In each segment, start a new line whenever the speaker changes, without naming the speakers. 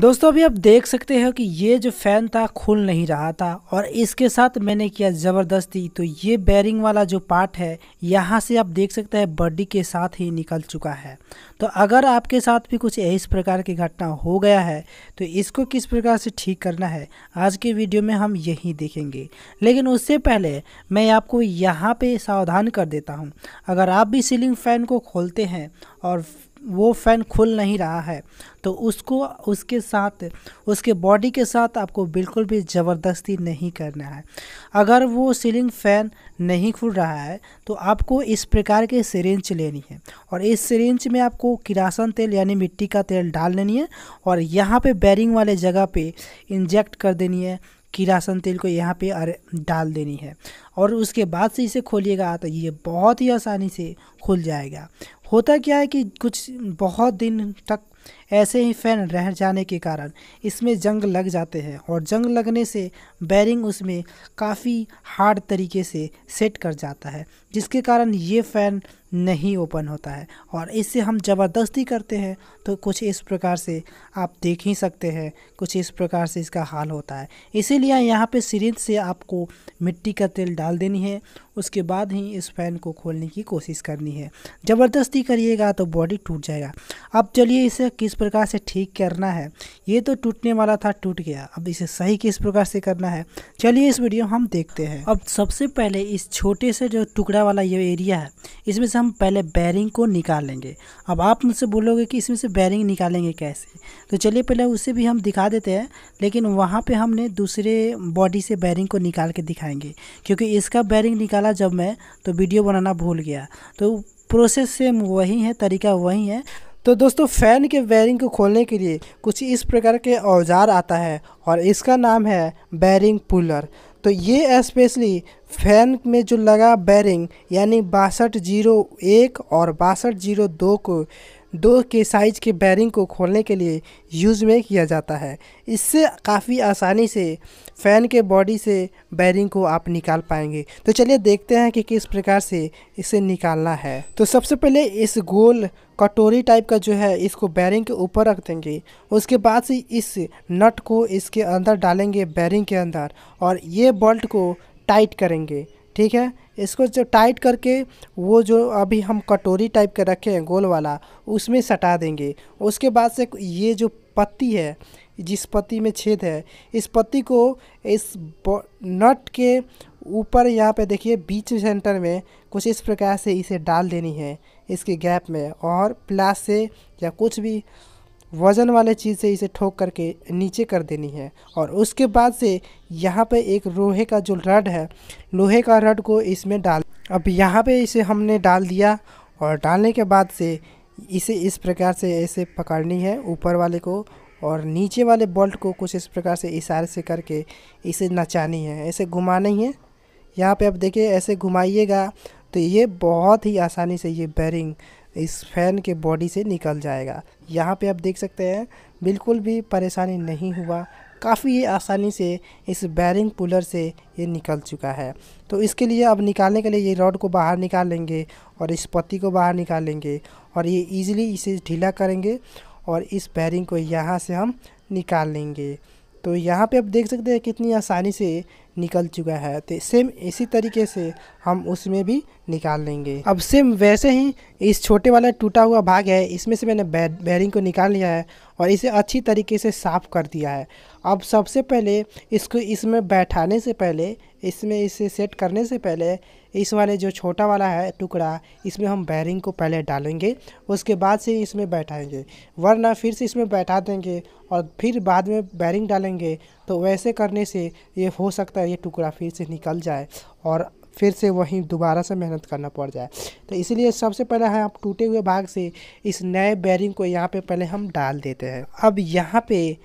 दोस्तों अभी आप देख सकते हो कि ये जो फ़ैन था खुल नहीं रहा था और इसके साथ मैंने किया ज़बरदस्ती तो ये बैरिंग वाला जो पार्ट है यहाँ से आप देख सकते हैं बॉडी के साथ ही निकल चुका है तो अगर आपके साथ भी कुछ इस प्रकार की घटना हो गया है तो इसको किस प्रकार से ठीक करना है आज के वीडियो में हम यही देखेंगे लेकिन उससे पहले मैं आपको यहाँ पर सावधान कर देता हूँ अगर आप भी सीलिंग फ़ैन को खोलते हैं और वो फ़ैन खुल नहीं रहा है तो उसको उसके साथ उसके बॉडी के साथ आपको बिल्कुल भी ज़बरदस्ती नहीं करना है अगर वो सीलिंग फ़ैन नहीं खुल रहा है तो आपको इस प्रकार के सिरिंज लेनी है और इस सिरिंज में आपको किरासन तेल यानी मिट्टी का तेल डाल लेनी है और यहाँ पे बैरिंग वाले जगह पे इंजेक्ट कर देनी है किरासन तेल को यहाँ पे डाल देनी है और उसके बाद से इसे खोलिएगा तो ये बहुत ही आसानी से खुल जाएगा होता क्या है कि कुछ बहुत दिन तक ऐसे ही फैन रह जाने के कारण इसमें जंग लग जाते हैं और जंग लगने से बैरिंग उसमें काफ़ी हार्ड तरीके से सेट कर जाता है जिसके कारण ये फ़ैन नहीं ओपन होता है और इससे हम ज़बरदस्ती करते हैं तो कुछ इस प्रकार से आप देख ही सकते हैं कुछ इस प्रकार से इसका हाल होता है इसीलिए यहाँ पे सीरीज से आपको मिट्टी का तेल डाल डाल देनी है उसके बाद ही इस फ़ैन को खोलने की कोशिश करनी है ज़बरदस्ती करिएगा तो बॉडी टूट जाएगा अब चलिए इसे किस प्रकार से ठीक करना है ये तो टूटने वाला था टूट गया अब इसे सही किस प्रकार से करना है चलिए इस वीडियो हम देखते हैं अब सबसे पहले इस छोटे से जो टुकड़ा वाला ये एरिया है इसमें से हम पहले बैरिंग को निकाल लेंगे अब आप मुझसे बोलोगे कि इसमें से बैरिंग निकालेंगे कैसे तो चलिए पहले उसे भी हम दिखा देते हैं लेकिन वहाँ पर हमने दूसरे बॉडी से बैरिंग को निकाल के दिखाएंगे क्योंकि इसका बैरिंग निकाला डाला जब मैं तो वीडियो बनाना भूल गया तो प्रोसेस सेम वही है तरीका वही है तो दोस्तों फ़ैन के बैरिंग को खोलने के लिए कुछ इस प्रकार के औजार आता है और इसका नाम है बैरिंग पुलर तो ये स्पेशली फैन में जो लगा बैरिंग यानी बासठ जीरो एक और बासठ जीरो दो को दो के साइज़ के बैरिंग को खोलने के लिए यूज़ में किया जाता है इससे काफ़ी आसानी से फ़ैन के बॉडी से बैरिंग को आप निकाल पाएंगे तो चलिए देखते हैं कि किस प्रकार से इसे निकालना है तो सबसे पहले इस गोल कटोरी टाइप का जो है इसको बैरिंग के ऊपर रख देंगे उसके बाद से इस नट को इसके अंदर डालेंगे बैरिंग के अंदर और ये बोल्ट को टाइट करेंगे ठीक है इसको जो टाइट करके वो जो अभी हम कटोरी टाइप के रखे हैं गोल वाला उसमें सटा देंगे उसके बाद से ये जो पत्ती है जिस पत्ती में छेद है इस पत्ती को इस नट के ऊपर यहाँ पे देखिए बीच सेंटर में कुछ इस प्रकार से इसे डाल देनी है इसके गैप में और प्लास से या कुछ भी वज़न वाले चीज़ से इसे ठोक करके नीचे कर देनी है और उसके बाद से यहाँ पे एक लोहे का जो रड है लोहे का रड को इसमें डाल अब यहाँ पे इसे हमने डाल दिया और डालने के बाद से इसे इस प्रकार से ऐसे पकड़नी है ऊपर वाले को और नीचे वाले बोल्ट को कुछ इस प्रकार से इशारे से करके इसे नचानी है ऐसे नहीं है यहाँ पे आप देखिए ऐसे घुमाइएगा तो ये बहुत ही आसानी से ये बैरिंग इस फैन के बॉडी से निकल जाएगा यहाँ पे आप देख सकते हैं बिल्कुल भी परेशानी नहीं हुआ काफ़ी ये आसानी से इस बैरिंग पुलर से ये निकल चुका है तो इसके लिए अब निकालने के लिए ये रॉड को बाहर निकालेंगे और इस पत्ती को बाहर निकालेंगे और ये इजीली इसे ढीला करेंगे और इस पैरिंग को यहाँ से हम निकाल लेंगे तो यहाँ पे आप देख सकते हैं कितनी आसानी से निकल चुका है तो सेम इसी तरीके से हम उसमें भी निकाल लेंगे अब सेम वैसे ही इस छोटे वाला टूटा हुआ भाग है इसमें से मैंने बैरिंग को निकाल लिया है और इसे अच्छी तरीके से साफ़ कर दिया है अब सबसे पहले इसको इसमें बैठाने से पहले इसमें इसे सेट करने से पहले इस वाले जो छोटा वाला है टुकड़ा इसमें हम बैरिंग को पहले डालेंगे उसके बाद से इसमें बैठाएंगे वरना फिर से इसमें बैठा देंगे और फिर बाद में बैरिंग डालेंगे तो वैसे करने से ये हो सकता है ये टुकड़ा फिर से निकल जाए और फिर से वहीं दोबारा से मेहनत करना पड़ जाए तो इसलिए सबसे पहले है आप टूटे हुए भाग से इस नए बैरिंग को यहाँ पर पहले हम डाल देते हैं अब यहाँ पर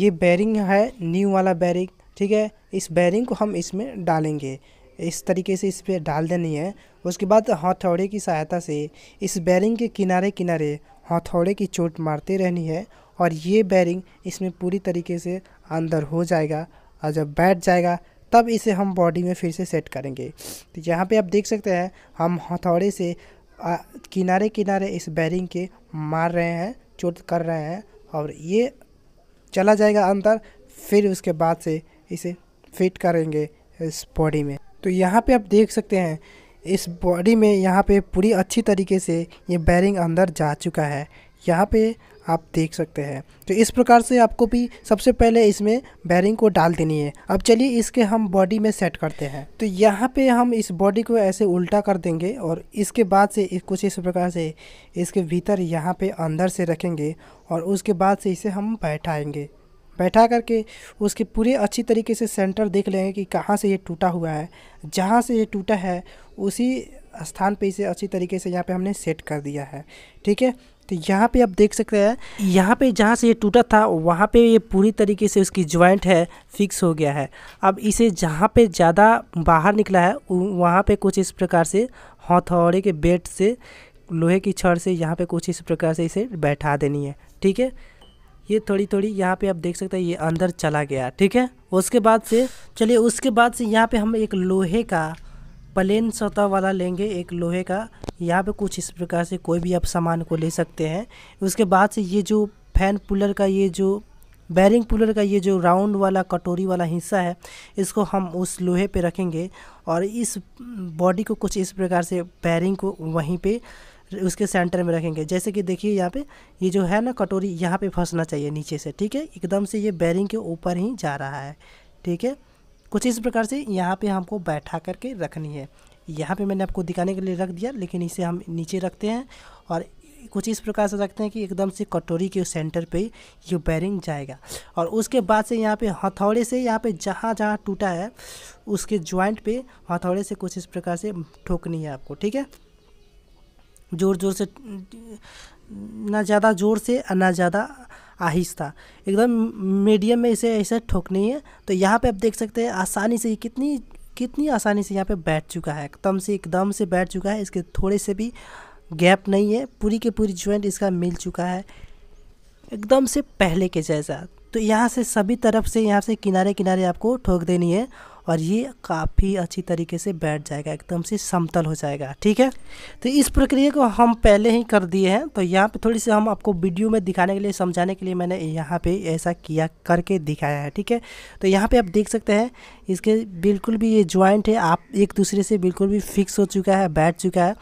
ये बैरिंग है न्यू वाला बैरिंग ठीक है इस बैरिंग को हम इसमें डालेंगे इस तरीके से इस पर डाल देनी है उसके बाद हथौड़े की सहायता से इस बैरिंग के किनारे किनारे हथौड़े की चोट मारते रहनी है और ये बैरिंग इसमें पूरी तरीके से अंदर हो जाएगा और जब बैठ जाएगा तब इसे हम बॉडी में फिर से सेट करेंगे तो यहाँ पे आप देख सकते हैं हम हथौड़े से आ, किनारे किनारे इस बैरिंग के मार रहे हैं चोट कर रहे हैं और ये चला जाएगा अंदर फिर उसके बाद से इसे फिट करेंगे इस बॉडी में तो यहाँ पे आप देख सकते हैं इस बॉडी में यहाँ पे पूरी अच्छी तरीके से ये बैरिंग अंदर जा चुका है यहाँ पे आप देख सकते हैं तो इस प्रकार से आपको भी सबसे पहले इसमें बैरिंग को डाल देनी है अब चलिए इसके हम बॉडी में सेट करते हैं तो यहाँ पे हम इस बॉडी को ऐसे उल्टा कर देंगे और इसके बाद से कुछ इस प्रकार से इसके भीतर यहाँ पे अंदर से रखेंगे और उसके बाद से इसे हम बैठाएंगे बैठा करके उसके पूरे अच्छी तरीके से सेंटर देख लेंगे कि कहाँ से ये टूटा हुआ है जहाँ से ये टूटा है उसी स्थान पे इसे अच्छी तरीके से यहाँ पे हमने सेट कर दिया है ठीक है तो यहाँ पे आप देख सकते हैं यहाँ पे जहाँ से ये टूटा था वहाँ पे ये पूरी तरीके से उसकी ज्वाइंट है फिक्स हो गया है अब इसे जहाँ पे ज़्यादा बाहर निकला है वहाँ पे कुछ इस प्रकार से हथौड़े के बेट से लोहे की छड़ से यहाँ पे कुछ इस प्रकार से इसे बैठा देनी है ठीक है ये थोड़ी थोड़ी यहाँ पे आप देख सकते हैं ये अंदर चला गया ठीक है उसके बाद से चलिए उसके बाद से यहाँ पे हम एक लोहे का प्लेन सतह वाला लेंगे एक लोहे का यहाँ पे कुछ इस प्रकार से कोई भी आप सामान को ले सकते हैं उसके बाद से ये जो फैन पुलर का ये जो बैरिंग पुलर का ये जो राउंड वाला कटोरी वाला हिस्सा है इसको हम उस लोहे पे रखेंगे और इस बॉडी को कुछ इस प्रकार से बैरिंग को वहीं पे उसके सेंटर में रखेंगे जैसे कि देखिए यहाँ पे ये जो है ना कटोरी यहाँ पे फंसना चाहिए नीचे से ठीक है एकदम से ये बैरिंग के ऊपर ही जा रहा है ठीक है कुछ इस प्रकार से यहाँ पे हमको बैठा करके रखनी है यहाँ पे मैंने आपको दिखाने के लिए रख दिया लेकिन इसे हम नीचे रखते हैं और कुछ इस प्रकार से रखते हैं कि एकदम से कटोरी के सेंटर पे ये बैरिंग जाएगा और उसके बाद से यहाँ पे हथौड़े से यहाँ पे जहाँ जहाँ टूटा है उसके ज्वाइंट पे हथौड़े से कुछ इस प्रकार से ठोकनी है आपको ठीक है ज़ोर ज़ोर से ना ज़्यादा ज़ोर से और ना ज़्यादा आहिस्ता एकदम मीडियम में इसे ऐसे ठोकनी है तो यहाँ पे आप देख सकते हैं आसानी से कितनी कितनी आसानी से यहाँ पे बैठ चुका है एकदम से एकदम से बैठ चुका है इसके थोड़े से भी गैप नहीं है पूरी के पूरी ज्वाइंट इसका मिल चुका है एकदम से पहले के जैसा तो यहाँ से सभी तरफ से यहाँ से किनारे किनारे आपको ठोक देनी है और ये काफ़ी अच्छी तरीके से बैठ जाएगा एकदम से समतल हो जाएगा ठीक है तो इस प्रक्रिया को हम पहले ही कर दिए हैं तो यहाँ पे थोड़ी सी हम आपको वीडियो में दिखाने के लिए समझाने के लिए मैंने यहाँ पे ऐसा किया करके दिखाया है ठीक है तो यहाँ पे आप देख सकते हैं इसके बिल्कुल भी ये ज्वाइंट है आप एक दूसरे से बिल्कुल भी फिक्स हो चुका है बैठ चुका है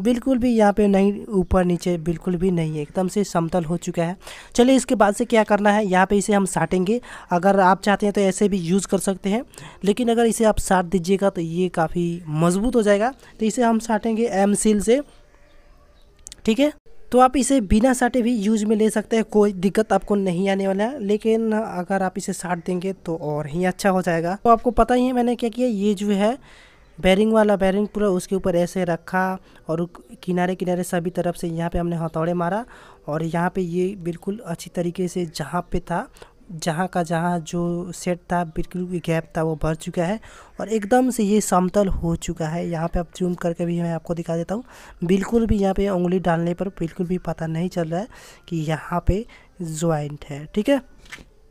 बिल्कुल भी यहाँ पे नहीं ऊपर नीचे बिल्कुल भी नहीं है एकदम से समतल हो चुका है चलिए इसके बाद से क्या करना है यहाँ पे इसे हम साटेंगे अगर आप चाहते हैं तो ऐसे भी यूज़ कर सकते हैं लेकिन अगर इसे आप साट दीजिएगा तो ये काफ़ी मजबूत हो जाएगा तो इसे हम साटेंगे एम सील से ठीक है तो आप इसे बिना साटे भी यूज में ले सकते हैं कोई दिक्कत आपको नहीं आने वाला है लेकिन अगर आप इसे साट देंगे तो और ही अच्छा हो जाएगा तो आपको पता ही है मैंने क्या किया ये जो है बैरिंग वाला बैरिंग पूरा उसके ऊपर ऐसे रखा और किनारे किनारे सभी तरफ से यहाँ पे हमने हथौड़े मारा और यहाँ पे ये बिल्कुल अच्छी तरीके से जहाँ पे था जहाँ का जहाँ जो सेट था बिल्कुल गैप था वो भर चुका है और एकदम से ये समतल हो चुका है यहाँ पे आप जूम करके भी मैं आपको दिखा देता हूँ बिल्कुल भी यहाँ पे उंगली डालने पर बिल्कुल भी पता नहीं चल रहा है कि यहाँ पे ज्वाइंट है ठीक है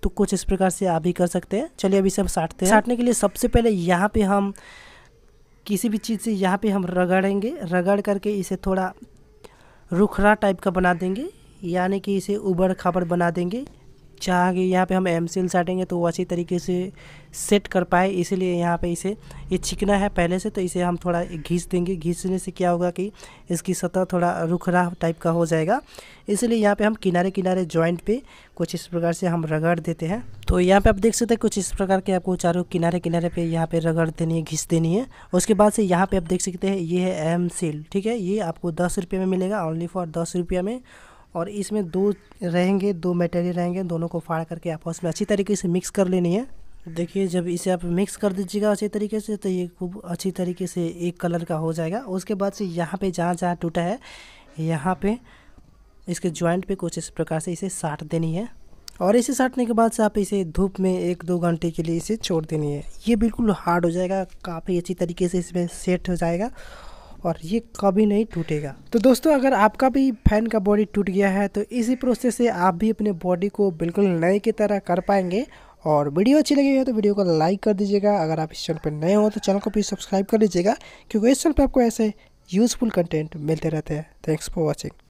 तो कुछ इस प्रकार से आप भी कर सकते हैं चलिए अभी से हम साटते हैं साटने के लिए सबसे पहले यहाँ पर हम किसी भी चीज़ से यहाँ पे हम रगड़ेंगे रगड़ करके इसे थोड़ा रुखरा टाइप का बना देंगे यानी कि इसे उबड़ खाबड़ बना देंगे चाह कि यहाँ पे हम एम सील साटेंगे तो वो अच्छी तरीके से सेट कर पाए इसीलिए यहाँ पे इसे ये चिकना है पहले से तो इसे हम थोड़ा घीस देंगे घीसने से क्या होगा कि इसकी सतह थोड़ा रुखरा टाइप का हो जाएगा इसलिए यहाँ पे हम किनारे किनारे जॉइंट पे कुछ इस प्रकार से हम रगड़ देते हैं तो यहाँ पे आप देख सकते हैं कुछ इस प्रकार के आपको चारों किनारे किनारे पे यहाँ पे रगड़ देनी है घिस देनी है उसके बाद से यहाँ पे आप देख सकते हैं ये है एम सील ठीक है ये आपको दस रुपये में मिलेगा ओनली फॉर दस रुपये में और इसमें दो रहेंगे दो मटेरियल रहेंगे दोनों को फाड़ करके आप उसमें अच्छी तरीके से मिक्स कर लेनी है देखिए जब इसे आप मिक्स कर दीजिएगा अच्छी तरीके से तो ये खूब अच्छी तरीके से एक कलर का हो जाएगा उसके बाद से यहाँ पे जहाँ जहाँ टूटा है यहाँ पे इसके जॉइंट पे कुछ इस प्रकार से इसे साट देनी है और इसे साटने के बाद से आप इसे धूप में एक दो घंटे के लिए इसे छोड़ देनी है ये बिल्कुल हार्ड हो जाएगा काफ़ी अच्छी तरीके से इसमें सेट हो जाएगा और ये कभी नहीं टूटेगा तो दोस्तों अगर आपका भी फैन का बॉडी टूट गया है तो इसी प्रोसेस से आप भी अपने बॉडी को बिल्कुल नए की तरह कर पाएंगे और वीडियो अच्छी लगी है तो वीडियो को लाइक कर दीजिएगा अगर आप इस चैनल पर नए हो तो चैनल को भी सब्सक्राइब कर लीजिएगा क्योंकि इस चैनल पर आपको ऐसे यूज़फुल कंटेंट मिलते रहते हैं थैंक्स फॉर वॉचिंग